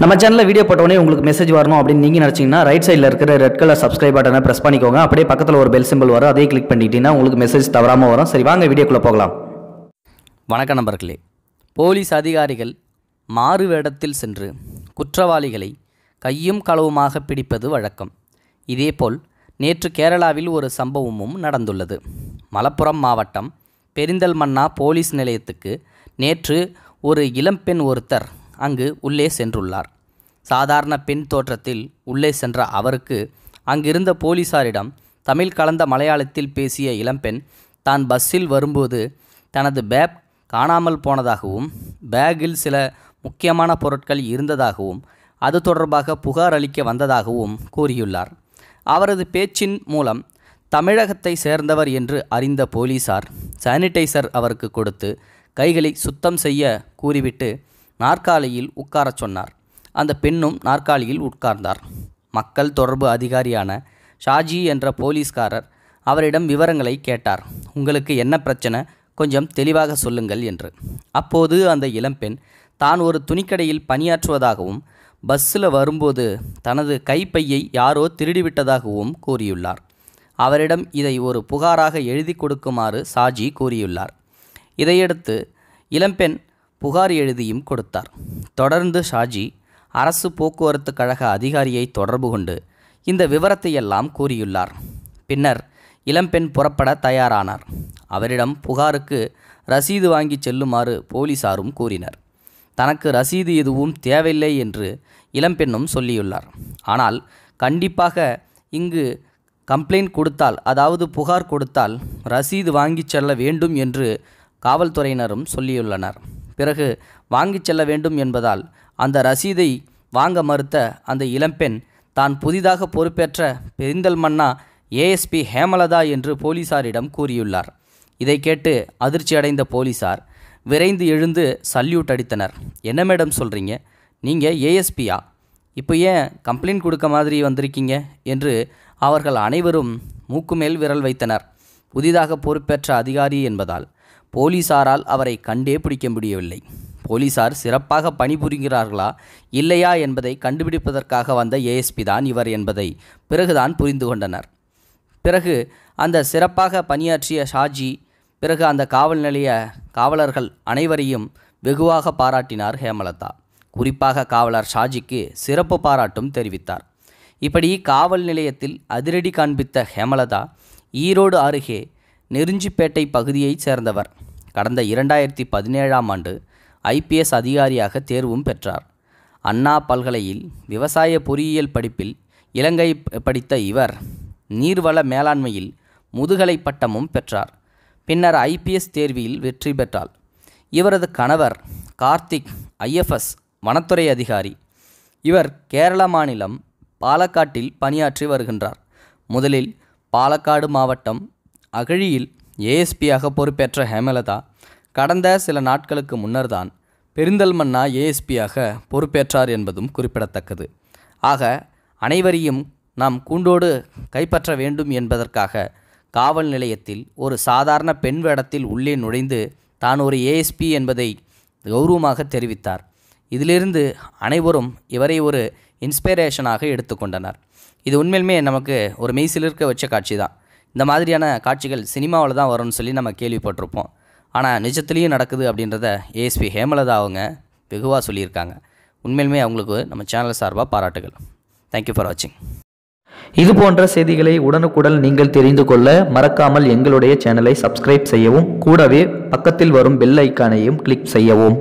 நம்ம சேனலில் வீடியோ போட்டோடனே உங்களுக்கு மெசேஜ் வரணும் அப்படின்னு நீங்கள் நினச்சிங்கன்னா ரைட் சைடில் இருக்கிற ரெட் கலர் சப்ஸ்கிரைப் பட்டனை ப்ரெஸ் பண்ணிக்கோங்க அப்படியே பக்கத்தில் ஒரு பெல் சிம்பிள் வரும் அதே கிளிக் பண்ணிக்கிட்டீங்கன்னா உங்களுக்கு மெசேஜ் தவறாமல் வரும் சரி வாங்க வீடியோக்குள்ளே போகலாம் வணக்க நண்பர்களே போலீஸ் அதிகாரிகள் மாறு வேடத்தில் சென்று குற்றவாளிகளை கையும் களவுமாக பிடிப்பது வழக்கம் இதேபோல் நேற்று கேரளாவில் ஒரு சம்பவமும் நடந்துள்ளது மலப்புரம் மாவட்டம் பெரிந்தல்மன்னா போலீஸ் நிலையத்துக்கு நேற்று ஒரு இளம்பெண் ஒருத்தர் அங்கு உள்ளே சென்றுள்ளார் சாதாரண பெண் தோற்றத்தில் உள்ளே சென்ற அவருக்கு அங்கிருந்த போலீசாரிடம் தமிழ் கலந்த மலையாளத்தில் பேசிய இளம்பெண் தான் பஸ்ஸில் வரும்போது தனது பேக் காணாமல் போனதாகவும் பேக்கில் சில முக்கியமான பொருட்கள் இருந்ததாகவும் அது தொடர்பாக புகார் அளிக்க வந்ததாகவும் கூறியுள்ளார் அவரது பேச்சின் மூலம் தமிழகத்தை சேர்ந்தவர் என்று அறிந்த போலீசார் சானிடைசர் அவருக்கு கொடுத்து கைகளை சுத்தம் செய்ய கூறிவிட்டு நாற்காலியில் உட்காரச் சொன்னார் அந்த பெண்ணும் நாற்காலியில் உட்கார்ந்தார் மக்கள் தொடர்பு அதிகாரியான ஷாஜி என்ற போலீஸ்காரர் அவரிடம் விவரங்களை கேட்டார் உங்களுக்கு என்ன பிரச்சனை கொஞ்சம் தெளிவாக சொல்லுங்கள் என்று அப்போது அந்த இளம்பெண் தான் ஒரு துணிக்கடையில் பணியாற்றுவதாகவும் பஸ்ஸில் வரும்போது தனது கைப்பையை யாரோ திருடிவிட்டதாகவும் கூறியுள்ளார் அவரிடம் இதை ஒரு புகாராக எழுதி கொடுக்குமாறு சாஜி கூறியுள்ளார் இதையடுத்து இளம்பெண் புகார் எழுதியும் கொடுத்தார் தொடர்ந்து ஷாஜி அரசு போக்குவரத்து கழக அதிகாரியை தொடர்பு கொண்டு இந்த விவரத்தையெல்லாம் கூறியுள்ளார் பின்னர் இளம்பெண் புறப்பட தயாரானார் அவரிடம் புகாருக்கு ரசீது வாங்கி செல்லுமாறு போலீசாரும் கூறினர் தனக்கு ரசீது எதுவும் தேவையில்லை என்று இளம்பெண்ணும் சொல்லியுள்ளார் ஆனால் கண்டிப்பாக இங்கு கம்ப்ளைண்ட் கொடுத்தால் அதாவது புகார் கொடுத்தால் ரசீது வாங்கி செல்ல வேண்டும் என்று காவல்துறையினரும் சொல்லியுள்ளனர் பிறகு வாங்கிச் செல்ல வேண்டும் என்பதால் அந்த ரசீதை வாங்க மறுத்த அந்த இளம்பெண் தான் புதிதாக பொறுப்பேற்ற பெரிந்தல் மன்னா ஏஎஸ்பி ஹேமலதா என்று போலீசாரிடம் கூறியுள்ளார் இதை கேட்டு அதிர்ச்சியடைந்த போலீசார் விரைந்து எழுந்து சல்யூட் அடித்தனர் என்ன மேடம் சொல்கிறீங்க நீங்கள் ஏஎஸ்பியா இப்போ ஏன் கம்ப்ளைண்ட் கொடுக்க மாதிரி வந்திருக்கீங்க என்று அவர்கள் அனைவரும் மூக்கு மேல் விரல் வைத்தனர் புதிதாக பொறுப்பேற்ற அதிகாரி என்பதால் போலீசாரால் அவரை கண்டே பிடிக்க முடியவில்லை போலீசார் சிறப்பாக பணிபுரிகிறார்களா இல்லையா என்பதை கண்டுபிடிப்பதற்காக வந்த ஏஎஸ்பி தான் இவர் என்பதை பிறகுதான் புரிந்து கொண்டனர் பிறகு அந்த சிறப்பாக பணியாற்றிய ஷாஜி பிறகு அந்த காவல் நிலைய காவலர்கள் அனைவரையும் வெகுவாக பாராட்டினார் ஹேமலதா குறிப்பாக காவலர் ஷாஜிக்கு சிறப்பு பாராட்டும் தெரிவித்தார் இப்படி காவல் நிலையத்தில் அதிரடி காண்பித்த ஹேமலதா ஈரோடு அருகே நெருஞ்சிப்பேட்டை பகுதியைச் சேர்ந்தவர் கடந்த இரண்டாயிரத்தி பதினேழாம் ஆண்டு ஐபிஎஸ் அதிகாரியாக தேர்வும் பெற்றார் அண்ணா பல்கலையில் விவசாய பொறியியல் படிப்பில் இலங்கை படித்த இவர் நீர்வள மேலாண்மையில் முதுகலை பட்டமும் பெற்றார் பின்னர் ஐபிஎஸ் தேர்வில் வெற்றி பெற்றாள் இவரது கணவர் கார்த்திக் ஐஎஃப்எஸ் வனத்துறை அதிகாரி இவர் கேரள மாநிலம் பாலக்காட்டில் பணியாற்றி வருகின்றார் முதலில் பாலக்காடு மாவட்டம் அகழியில் ஏஎஸ்பியாக பொறுப்பேற்ற ஹேமலதா கடந்த சில நாட்களுக்கு முன்னர்தான் பெருந்தல்மன்னா ஏஎஸ்பியாக பொறுப்பேற்றார் என்பதும் குறிப்பிடத்தக்கது ஆக அனைவரையும் நாம் கூண்டோடு கைப்பற்ற வேண்டும் என்பதற்காக காவல் நிலையத்தில் ஒரு சாதாரண பெண் வேடத்தில் உள்ளே நுழைந்து தான் ஒரு ஏஎஸ்பி என்பதை கௌரவமாக தெரிவித்தார் இதிலிருந்து அனைவரும் இவரை ஒரு இன்ஸ்பிரேஷனாக எடுத்துக்கொண்டனர் இது உண்மையிலுமே நமக்கு ஒரு மெய்சிலிருக்க வச்ச காட்சி தான் இந்த மாதிரியான காட்சிகள் சினிமாவில் தான் வரும்னு சொல்லி நம்ம கேள்விப்பட்டிருப்போம் ஆனால் நிஜத்துலேயும் நடக்குது அப்படின்றத ஏஎஸ்பி ஹேமலதா அவங்க வெகுவாக சொல்லியிருக்காங்க உண்மையிலுமே அவங்களுக்கு நம்ம சேனல் சார்பாக பாராட்டுகள் தேங்க்யூ ஃபார் வாட்சிங் இது போன்ற செய்திகளை உடனுக்குடன் நீங்கள் தெரிந்து கொள்ள மறக்காமல் எங்களுடைய சேனலை சப்ஸ்கிரைப் செய்யவும் கூடவே பக்கத்தில் வரும் பெல் ஐக்கானையும் கிளிக் செய்யவும்